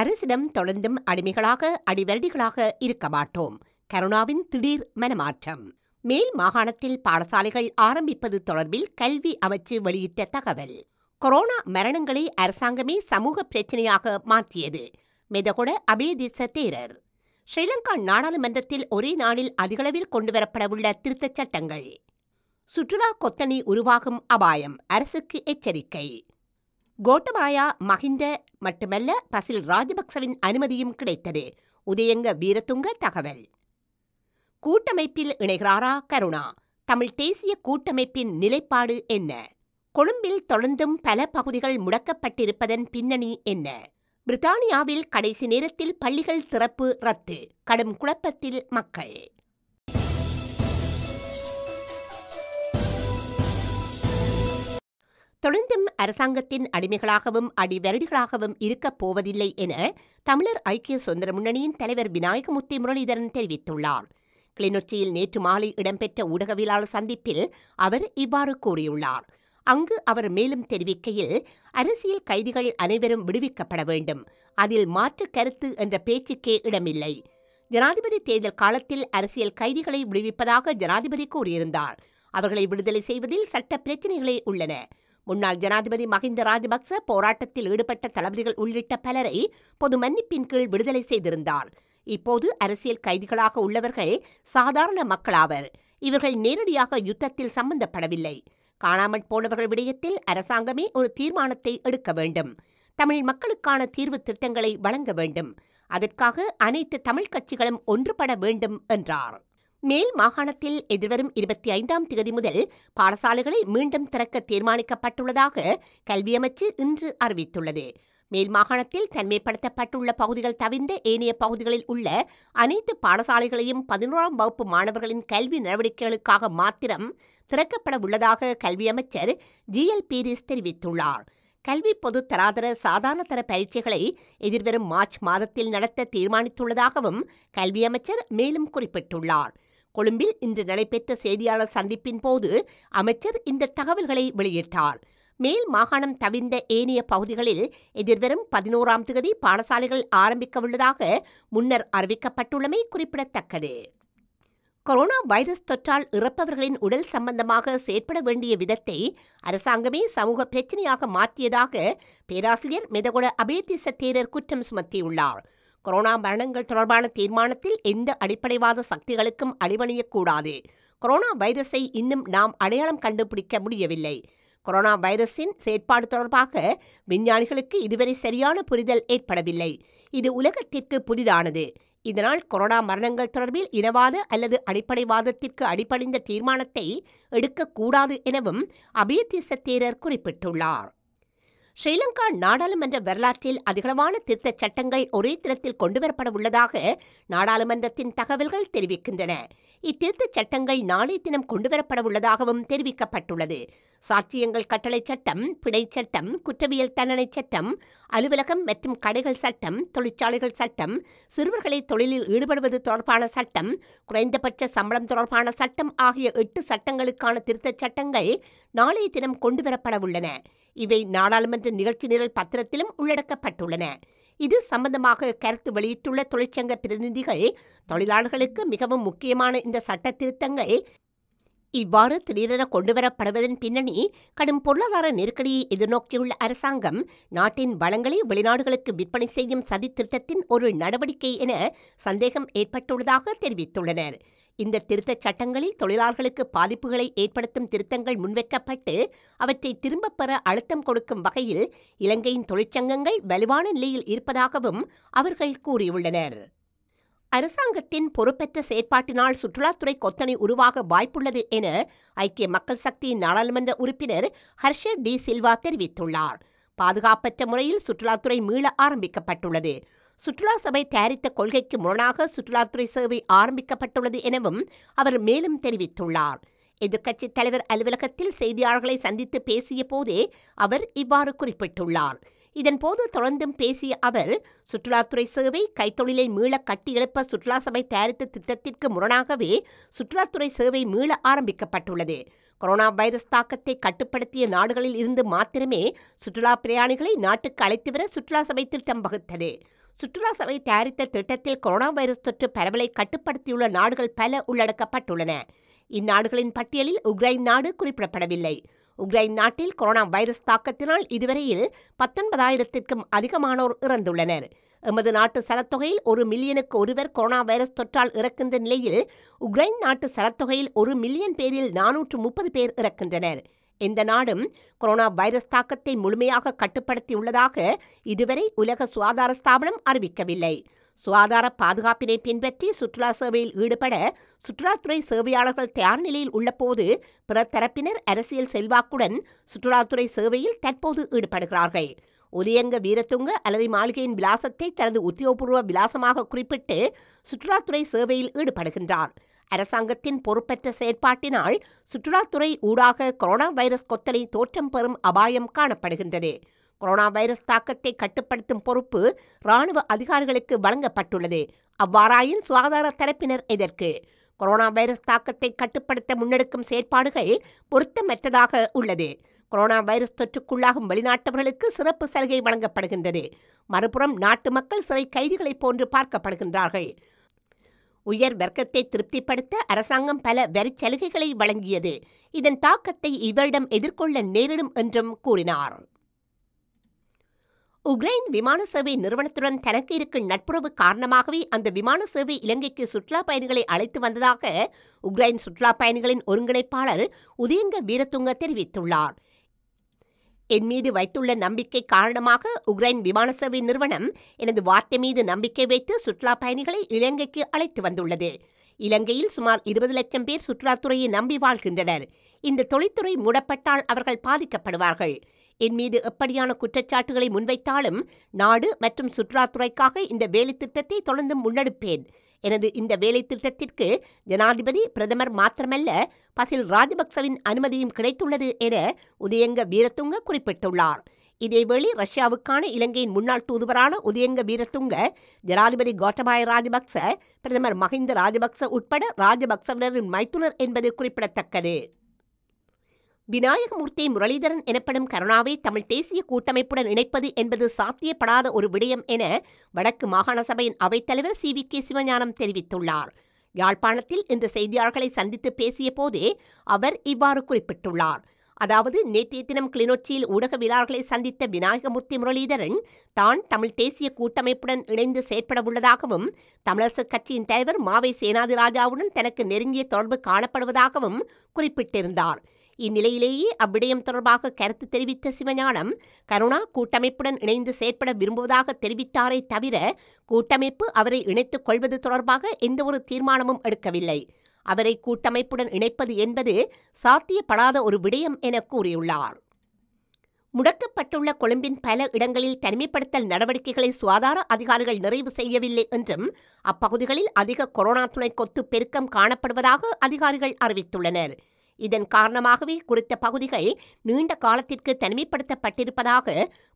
அரசிடம் தொடர்ந்தும் அடிமைகளாக அடிவரடிகளாக இருக்க மாட்டோம் கருணாவின் திடீர் மனமாற்றம் மேல் மாகாணத்தில் பாடசாலைகள் ஆரம்பிப்பது தொடர்பில் கல்வி அமைச்சு வெளியிட்ட தகவல் கொரோனா மரணங்களை அரசாங்கமே சமூக பிரச்சனையாக மாற்றியது மெதகொட அபேதிச தேரர் ஸ்ரீலங்கா நாடாளுமன்றத்தில் ஒரே நாளில் அதிகளவில் கொண்டுவரப்படவுள்ள திருத்தச் சட்டங்கள் சுற்றுலா கொத்தணி உருவாகும் அபாயம் அரசுக்கு எச்சரிக்கை கோட்டமாயா மகிந்த மட்டுமல்ல பசில் ராஜபக்சவின் அனுமதியும் கிடைத்தது உதயங்க வீரத்துங்க தகவல் கூட்டமைப்பில் இணைகிறாரா கருணா தமிழ் தேசிய கூட்டமைப்பின் நிலைப்பாடு என்ன கொழும்பில் தொடர்ந்தும் பல பகுதிகள் முடக்கப்பட்டிருப்பதன் பின்னணி என்ன பிரித்தானியாவில் கடைசி நேரத்தில் பள்ளிகள் திறப்பு ரத்து கடும் குழப்பத்தில் மக்கள் தொடர்ந்தும் அரசாங்கத்தின் அடிமைகளாகவும் அடிவரடிகளாகவும் இருக்கப் போவதில்லை என தமிழர் ஐக்கிய சுதந்திர முன்னணியின் தலைவர் விநாயகமூர்த்தி முரளிதரன் தெரிவித்துள்ளார் கிளிநொச்சியில் நேற்று மாலை இடம்பெற்ற ஊடகவியலாளர் சந்திப்பில் அவர் இவ்வாறு கூறியுள்ளார் அங்கு அவர் மேலும் தெரிவிக்கையில் அரசியல் கைதிகள் அனைவரும் விடுவிக்கப்பட வேண்டும் அதில் மாற்று கருத்து என்ற பேச்சுக்கே இடமில்லை ஜனாதிபதி தேர்தல் காலத்தில் அரசியல் கைதிகளை விடுவிப்பதாக ஜனாதிபதி கூறியிருந்தார் அவர்களை விடுதலை செய்வதில் சட்ட பிரச்சினைகளே உள்ளன முன்னாள் ஜனாதிபதி மஹிந்த ராஜபக்ச போராட்டத்தில் ஈடுபட்ட தளபதிகள் உள்ளிட்ட பலரை பொது மன்னிப்பின் கீழ் விடுதலை செய்திருந்தார் இப்போது அரசியல் கைதிகளாக உள்ளவர்கள் சாதாரண மக்களாவர் இவர்கள் நேரடியாக யுத்தத்தில் சம்பந்தப்படவில்லை காணாமல் போனவர்கள் விடயத்தில் அரசாங்கமே ஒரு தீர்மானத்தை எடுக்க வேண்டும் தமிழ் மக்களுக்கான தீர்வு திட்டங்களை வழங்க வேண்டும் அதற்காக அனைத்து தமிழ் கட்சிகளும் ஒன்றுபட வேண்டும் என்றார் மேல் மாகாணத்தில் எதிர்வரும் இருபத்தி ஐந்தாம் தேதி முதல் பாடசாலைகளை மீண்டும் திறக்க தீர்மானிக்கப்பட்டுள்ளதாக கல்வி அமைச்சு இன்று அறிவித்துள்ளது மேல் மாகாணத்தில் தன்மைப்படுத்தப்பட்டுள்ள பகுதிகள் தவிர்ந்த ஏனைய பகுதிகளில் உள்ள அனைத்து பாடசாலைகளையும் பதினோராம் வகுப்பு மாணவர்களின் கல்வி நடவடிக்கைகளுக்காக மாத்திரம் திறக்கப்பட உள்ளதாக கல்வி அமைச்சர் ஜி எல் பீரிஸ் தெரிவித்துள்ளார் கல்வி பொது தராதர சாதாரண தர பரீட்சைகளை எதிர்வரும் மார்ச் மாதத்தில் நடத்த தீர்மானித்துள்ளதாகவும் கல்வி அமைச்சர் மேலும் குறிப்பிட்டுள்ளார் கொழும்பில் இன்று நடைபெற்ற செய்தியாளர் சந்திப்பின் போது அமைச்சர் இந்த தகவல்களை வெளியிட்டார் மேல் மாகாணம் தவிர்ந்த ஏனைய பகுதிகளில் எதிர்வரும் பதினோராம் தேதி பாடசாலைகள் ஆரம்பிக்க உள்ளதாக முன்னர் அறிவிக்கப்பட்டுள்ளமை குறிப்பிடத்தக்கது கொரோனா வைரஸ் தொற்றால் இறப்பவர்களின் உடல் சம்பந்தமாக செயற்பட வேண்டிய விதத்தை அரசாங்கமே சமூக பிரச்சனையாக மாற்றியதாக பேராசிரியர் மெதகுட அபேத்தி சத்தேரர் குற்றம் சுமத்தியுள்ளார் கொரோனா மரணங்கள் தொடர்பான தீர்மானத்தில் எந்த அடிப்படைவாத சக்திகளுக்கும் அடிபணியக்கூடாது கொரோனா வைரஸை இன்னும் நாம் அடையாளம் கண்டுபிடிக்க முடியவில்லை கொரோனா வைரஸின் செயற்பாடு தொடர்பாக விஞ்ஞானிகளுக்கு இதுவரை சரியான புரிதல் ஏற்படவில்லை இது உலகத்திற்கு புதிதானது இதனால் கொரோனா மரணங்கள் தொடர்பில் இனவாத அல்லது அடிப்படைவாதத்திற்கு அடிப்படைந்த தீர்மானத்தை எடுக்கக்கூடாது எனவும் அபியதீச குறிப்பிட்டுள்ளார் ஸ்ரீலங்கா நாடாளுமன்ற வரலாற்றில் அதிகளவான திருத்தச் சட்டங்கள் ஒரே தினத்தில் கொண்டுவரப்பட உள்ளதாக நாடாளுமன்றத்தின் தகவல்கள் தெரிவிக்கின்றன இத்திருத்தச் சட்டங்கள் நாளை தினம் கொண்டுவரப்பட உள்ளதாகவும் தெரிவிக்கப்பட்டுள்ளது சாட்சியங்கள் கட்டளை சட்டம் பிணை சட்டம் குற்றவியல் தண்டனை சட்டம் அலுவலகம் மற்றும் கடைகள் சட்டம் தொழிற்சாலைகள் சட்டம் சிறுவர்களை தொழிலில் ஈடுபடுவது தொடர்பான சட்டம் குறைந்தபட்ச சம்பளம் தொடர்பான சட்டம் ஆகிய எட்டு சட்டங்களுக்கான திருத்தச் சட்டங்கள் நாளைய தினம் கொண்டுவரப்பட உள்ளன இவை நாடாளுமன்ற நிகழ்ச்சி நிரல் பத்திரத்திலும் உள்ளடக்கப்பட்டுள்ளன இது சம்பந்தமாக கருத்து வெளியிட்டுள்ள தொழிற்சங்க பிரதிநிதிகள் தொழிலாளர்களுக்கு மிகவும் முக்கியமான இந்த சட்ட திருத்தங்கள் இவ்வாறு திடீரென கொண்டுவரப்படுவதன் பின்னணி கடும் பொருளாதார நெருக்கடியை எதிர்நோக்கியுள்ள அரசாங்கம் நாட்டின் வளங்களை வெளிநாடுகளுக்கு விற்பனை செய்யும் சதி திட்டத்தின் ஒரு நடவடிக்கை என சந்தேகம் ஏற்பட்டுள்ளதாக தெரிவித்துள்ளனர் இந்த திருத்தச் சட்டங்களில் தொழிலாளர்களுக்கு பாதிப்புகளை ஏற்படுத்தும் திருத்தங்கள் முன்வைக்கப்பட்டு அவற்றை திரும்பப் பெற அழுத்தம் கொடுக்கும் வகையில் இலங்கையின் தொழிற்சங்கங்கள் வலுவான நிலையில் இருப்பதாகவும் அவர்கள் கூறியுள்ளனர் அரசாங்கத்தின் பொறுப்பற்ற செயற்பாட்டினால் சுற்றுலாத்துறை கொத்தனை உருவாக வாய்ப்புள்ளது என ஐக்கிய மக்கள் சக்தியின் நாடாளுமன்ற உறுப்பினர் ஹர்ஷர் டி சில்வா தெரிவித்துள்ளார் பாதுகாப்பற்ற முறையில் சுற்றுலாத்துறை மீள ஆரம்பிக்கப்பட்டுள்ளது சுற்றுலா சபை தயாரித்த கொள்கைக்கு முரணாக சுற்றுலாத்துறை சேவை ஆரம்பிக்கப்பட்டுள்ளது எனவும் அவர் மேலும் தெரிவித்துள்ளார் எதிர்க்கட்சி தலைவர் அலுவலகத்தில் செய்தியாளர்களை சந்தித்து பேசிய போதே அவர் இவ்வாறு குறிப்பிட்டுள்ளார் இதன்போது தொடர்ந்தும் பேசிய அவர் சுற்றுலாத்துறை சேவை கைத்தொழிலை மீள கட்டியெழுப்ப சுற்றுலா சபை தயாரித்த திட்டத்திற்கு முரணாகவே சுற்றுலாத்துறை சேவை மீள ஆரம்பிக்கப்பட்டுள்ளது கொரோனா வைரஸ் தாக்கத்தை கட்டுப்படுத்திய நாடுகளில் இருந்து மாத்திரமே சுற்றுலா பிரயாணிகளை நாட்டுக்கு அழைத்து வர சுற்றுலா சபை திட்டம் வகுத்தது சுற்றுலா சபை தயாரித்த திட்டத்தில் கொரோனா வைரஸ் தொற்று பரவலை கட்டுப்படுத்தியுள்ள நாடுகள் பல உள்ளடக்கப்பட்டுள்ளன இந்நாடுகளின் பட்டியலில் உக்ரைன் நாடு குறிப்பிடப்படவில்லை உக்ரைன் நாட்டில் கொரோனா வைரஸ் தாக்கத்தினால் இதுவரையில் பத்தொன்பதாயிரத்திற்கும் அதிகமானோர் இறந்துள்ளனர் எமது நாட்டு சரத்தொகையில் ஒரு மில்லியனுக்கு ஒருவர் கொரோனா வைரஸ் தொற்றால் இறக்கின்ற நிலையில் உக்ரைன் நாட்டு சரத்தொகையில் ஒரு மில்லியன் பேரில் நானூற்று முப்பது பேர் இறக்கின்றனர் இந்த நாடும் கொரோனா வைரஸ் தாக்கத்தை முழுமையாக கட்டுப்படுத்தியுள்ளதாக இதுவரை உலக சுகாதார ஸ்தாபனம் அறிவிக்கவில்லை சுகாதார பாதுகாப்பினை பின்பற்றி சுற்றுலா சேவையில் ஈடுபட சுற்றுலாத்துறை சேவையாளர்கள் தயார் நிலையில் உள்ளபோது பிற தரப்பினர் அரசியல் செல்வாக்குடன் சுற்றுலாத்துறை சேவையில் தற்போது ஈடுபடுகிறார்கள் உதயங்க வீரத்துங்க அல்லது மாளிகையின் விலாசத்தை தனது உத்தியோகபூர்வ விலாசமாக குறிப்பிட்டு சுற்றுலாத்துறை சேவையில் ஈடுபடுகின்றார் அரசாங்கத்தின் பொறுப்பற்ற செயற்பாட்டினால் சுற்றுலாத்துறை ஊடாக கொரோனா வைரஸ் கொத்தலை தோற்றம் பெறும் அபாயம் காணப்படுகின்றது கொரோனா வைரஸ் தாக்கத்தை கட்டுப்படுத்தும் பொறுப்பு இராணுவ அதிகாரிகளுக்கு வழங்கப்பட்டுள்ளது அவ்வாறாயின் சுகாதார தரப்பினர் எதற்கு கொரோனா வைரஸ் தாக்கத்தை கட்டுப்படுத்த முன்னெடுக்கும் செயற்பாடுகள் பொருத்தமற்றதாக உள்ளது கொரோனா வைரஸ் தொற்றுக்குள்ளாகும் வெளிநாட்டவர்களுக்கு சிறப்பு சலுகை வழங்கப்படுகின்றது மறுபுறம் நாட்டு மக்கள் சிறை கைதிகளைப் போன்று பார்க்கப்படுகின்றார்கள் உயர் வர்க்கத்தை திருப்திப்படுத்த அரசாங்கம் பல வரி சலுகைகளை வழங்கியது இதன் தாக்கத்தை இவரிடம் எதிர்கொள்ள நேரிடும் என்றும் கூறினார் உக்ரைன் விமான சேவை நிறுவனத்துடன் தனக்கு இருக்கும் நட்புறவு காரணமாகவே அந்த விமான சேவை இலங்கைக்கு சுற்றுலா பயணிகளை அழைத்து வந்ததாக உக்ரைன் சுற்றுலா பயணிகளின் ஒருங்கிணைப்பாளர் உதயங்க வீரத்துங்க தெரிவித்துள்ளார் என் மீது வைத்துள்ள நம்பிக்கை காரணமாக உக்ரைன் விமான சேவை நிறுவனம் எனது வார்த்தை மீது நம்பிக்கை வைத்து சுற்றுலா பயணிகளை இலங்கைக்கு அழைத்து வந்துள்ளது இலங்கையில் சுமார் இருபது லட்சம் பேர் சுற்றுலாத்துறையை நம்பி வாழ்கின்றனர் இந்த தொழில்துறை மூடப்பட்டால் அவர்கள் பாதிக்கப்படுவார்கள் என் மீது எப்படியான குற்றச்சாட்டுகளை முன்வைத்தாலும் நாடு மற்றும் சுற்றுலாத்துறைக்காக இந்த வேலை திட்டத்தை தொடர்ந்து முன்னெடுப்பேன் எனது இந்த வேலை திட்டத்திற்கு ஜனாதிபதி பிரதமர் மாத்திரமல்ல பசில் ராஜபக்சவின் அனுமதியும் கிடைத்துள்ளது என உதயங்க வீரத்துங்க குறிப்பிட்டுள்ளார் இதேவேளை ரஷ்யாவுக்கான இலங்கையின் முன்னாள் தூதுவரான உதயங்க வீரத்துங்க ஜனாதிபதி கோட்டபாய ராஜபக்ச பிரதமர் மஹிந்த ராஜபக்ச உட்பட ராஜபக்சவினரின் மைத்துனர் என்பது குறிப்பிடத்தக்கது விநாயகமூர்த்தி முரளிதரன் எனப்படும் கருணாவை தமிழ் தேசிய கூட்டமைப்புடன் இணைப்பது என்பது சாத்தியப்படாத ஒரு விடயம் என வடக்கு மாகாண சபையின் அவைத்தலைவர் சி வி கே சிவஞானம் தெரிவித்துள்ளார் யாழ்ப்பாணத்தில் இந்த செய்தியாளர்களை சந்தித்து பேசிய போதே அவர் இவ்வாறு குறிப்பிட்டுள்ளார் அதாவது நேற்றைய தினம் கிளிநொச்சியில் ஊடகவியலாளர்களை சந்தித்த விநாயகமூர்த்தி முரளிதரன் தான் தமிழ் தேசிய கூட்டமைப்புடன் இணைந்து செயற்பட உள்ளதாகவும் தமிழரசுக் கட்சியின் தலைவர் மாவை சேனாதிராஜாவுடன் தனக்கு நெருங்கிய தொடர்பு காணப்படுவதாகவும் குறிப்பிட்டிருந்தார் இந்நிலையிலேயே அவ்விடயம் தொடர்பாக கருத்து தெரிவித்த சிவஞானம் கருணா கூட்டமைப்புடன் இணைந்து செயற்பட விரும்புவதாக தெரிவித்தாரே தவிர கூட்டமைப்பு அவரை இணைத்துக் கொள்வது தொடர்பாக எந்தவொரு தீர்மானமும் எடுக்கவில்லை அவரை கூட்டமைப்புடன் இணைப்பது என்பது சாத்தியப்படாத ஒரு விடயம் என கூறியுள்ளார் முடக்கப்பட்டுள்ள கொழும்பின் பல இடங்களில் தனிமைப்படுத்தல் நடவடிக்கைகளை சுகாதார அதிகாரிகள் நிறைவு செய்யவில்லை என்றும் அப்பகுதிகளில் அதிக கொரோனா துணை கொத்து பெருக்கம் காணப்படுவதாக அதிகாரிகள் அறிவித்துள்ளனர் இதன் காரணமாகவே குறித்த பகுதிகள் நீண்ட காலத்திற்கு தனிமைப்படுத்தப்பட்டிருப்பதாக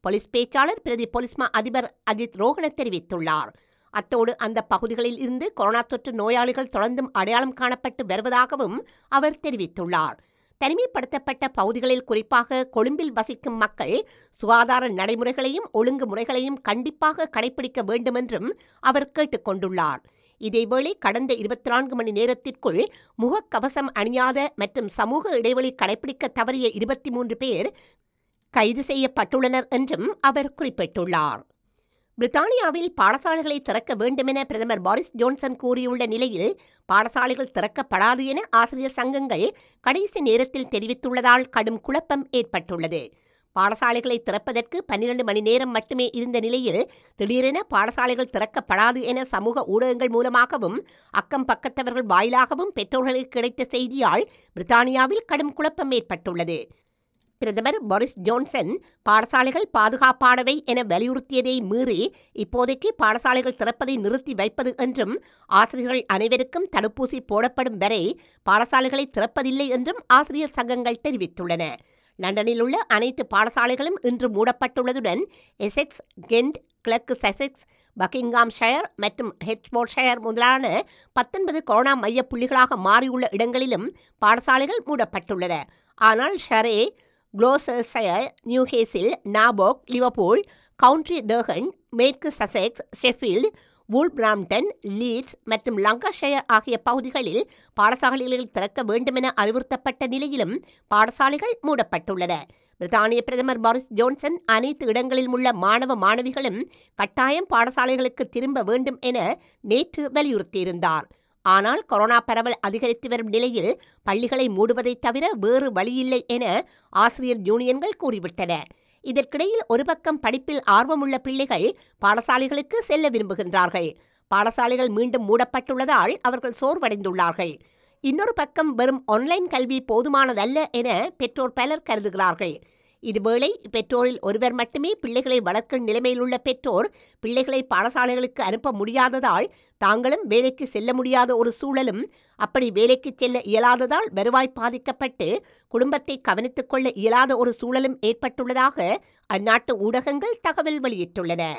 போலீஸ் பேச்சாளர் பிரதி போலீஸ் மா அதிபர் அஜித் ரோஹன தெரிவித்துள்ளார் அத்தோடு அந்த பகுதிகளில் இருந்து கொரோனா தொற்று நோயாளிகள் தொடர்ந்தும் அடையாளம் காணப்பட்டு வருவதாகவும் அவர் தெரிவித்துள்ளார் தனிமைப்படுத்தப்பட்ட பகுதிகளில் குறிப்பாக கொழும்பில் வசிக்கும் மக்கள் சுகாதார நடைமுறைகளையும் ஒழுங்கு முறைகளையும் கண்டிப்பாக கடைபிடிக்க வேண்டுமென்றும் அவர் கேட்டுக்கொண்டுள்ளார் இதேவேளை கடந்த இருபத்தி நான்கு மணி நேரத்திற்குள் முகக்கவசம் அணியாத மற்றும் சமூக இடைவெளி கடைபிடிக்க தவறிய இருபத்தி மூன்று பேர் கைது செய்யப்பட்டுள்ளனர் என்றும் அவர் குறிப்பிட்டுள்ளார் பிரித்தானியாவில் பாடசாலைகளை திறக்க வேண்டுமென பிரதமர் பாரிஸ் ஜோன்சன் கூறியுள்ள நிலையில் பாடசாலைகள் திறக்கப்படாது என ஆசிரியர் சங்கங்கள் கடைசி நேரத்தில் தெரிவித்துள்ளதால் கடும் குழப்பம் ஏற்பட்டுள்ளது பாடசாலைகளை திறப்பதற்கு பன்னிரண்டு மணி நேரம் மட்டுமே இருந்த நிலையில் திடீரென பாடசாலைகள் திறக்கப்படாது என சமூக ஊடகங்கள் மூலமாகவும் அக்கம் பக்கத்தவர்கள் வாயிலாகவும் பெற்றோர்களுக்கு கிடைத்த செய்தியால் பிரித்தானியாவில் கடும் குழப்பம் ஏற்பட்டுள்ளது பிரதமர் போரிஸ் ஜோன்சன் பாடசாலைகள் பாதுகாப்பானவை என வலியுறுத்தியதை மீறி இப்போதைக்கு பாடசாலைகள் திறப்பதை நிறுத்தி வைப்பது என்றும் ஆசிரியர்கள் அனைவருக்கும் தடுப்பூசி போடப்படும் வரை பாடசாலைகளை திறப்பதில்லை என்றும் ஆசிரியர் சங்கங்கள் தெரிவித்துள்ளன லண்டனில் உள்ள அனைத்து பாடசாலைகளும் இன்று மூடப்பட்டுள்ளதுடன் எசெக்ஸ் கெண்ட் கிழக்கு செசெக்ஸ் பக்கிங்காம் ஷயர் மற்றும் ஹெச்மோர் ஷயர் முதலான பத்தொன்பது கொரோனா மைய புள்ளிகளாக மாறியுள்ள இடங்களிலும் பாடசாலைகள் மூடப்பட்டுள்ளன ஆனால் ஷரே குளோசர்ஷயர் நியூஹேசில் நாபோக் லிவபூல் கவுண்ட்ரி டர்ஹன் மேற்கு சசெக்ஸ் ஷெஃபீல்டு வூல்பிராம்டன் லீட்ஸ் மற்றும் லங்காஷயர் ஆகிய பகுதிகளில் பாடசாலைகளில் திறக்க வேண்டுமென அறிவுறுத்தப்பட்ட நிலையிலும் பாடசாலைகள் மூடப்பட்டுள்ளன பிரித்தானிய பிரதமர் பாரிஸ் ஜோன்சன் அனைத்து இடங்களில் உள்ள மாணவ மாணவிகளும் கட்டாயம் பாடசாலைகளுக்கு திரும்ப வேண்டும் என நேற்று வலியுறுத்தியிருந்தார் ஆனால் கொரோனா பரவல் அதிகரித்து வரும் நிலையில் பள்ளிகளை மூடுவதைத் தவிர வேறு வழியில்லை என ஆசிரியர் யூனியன்கள் கூறிவிட்டன இதற்கிடையில் ஒரு பக்கம் படிப்பில் ஆர்வமுள்ள பிள்ளைகள் பாடசாலைகளுக்கு செல்ல விரும்புகின்றார்கள் பாடசாலைகள் மீண்டும் மூடப்பட்டுள்ளதால் அவர்கள் சோர்வடைந்துள்ளார்கள் இன்னொரு பக்கம் வெறும் ஆன்லைன் கல்வி போதுமானதல்ல என பெற்றோர் பலர் கருதுகிறார்கள் இதுவேளை பெற்றோரில் ஒருவர் மட்டுமே பிள்ளைகளை வளர்க்கும் நிலைமையிலுள்ள பெற்றோர் பிள்ளைகளை பாடசாலைகளுக்கு அனுப்ப முடியாததால் தாங்களும் வேலைக்கு செல்ல முடியாத ஒரு சூழலும் அப்படி வேலைக்கு செல்ல இயலாததால் வருவாய் பாதிக்கப்பட்டு குடும்பத்தை கவனித்துக் கொள்ள இயலாத ஒரு சூழலும் ஏற்பட்டுள்ளதாக அந்நாட்டு ஊடகங்கள் தகவல் வெளியிட்டுள்ளன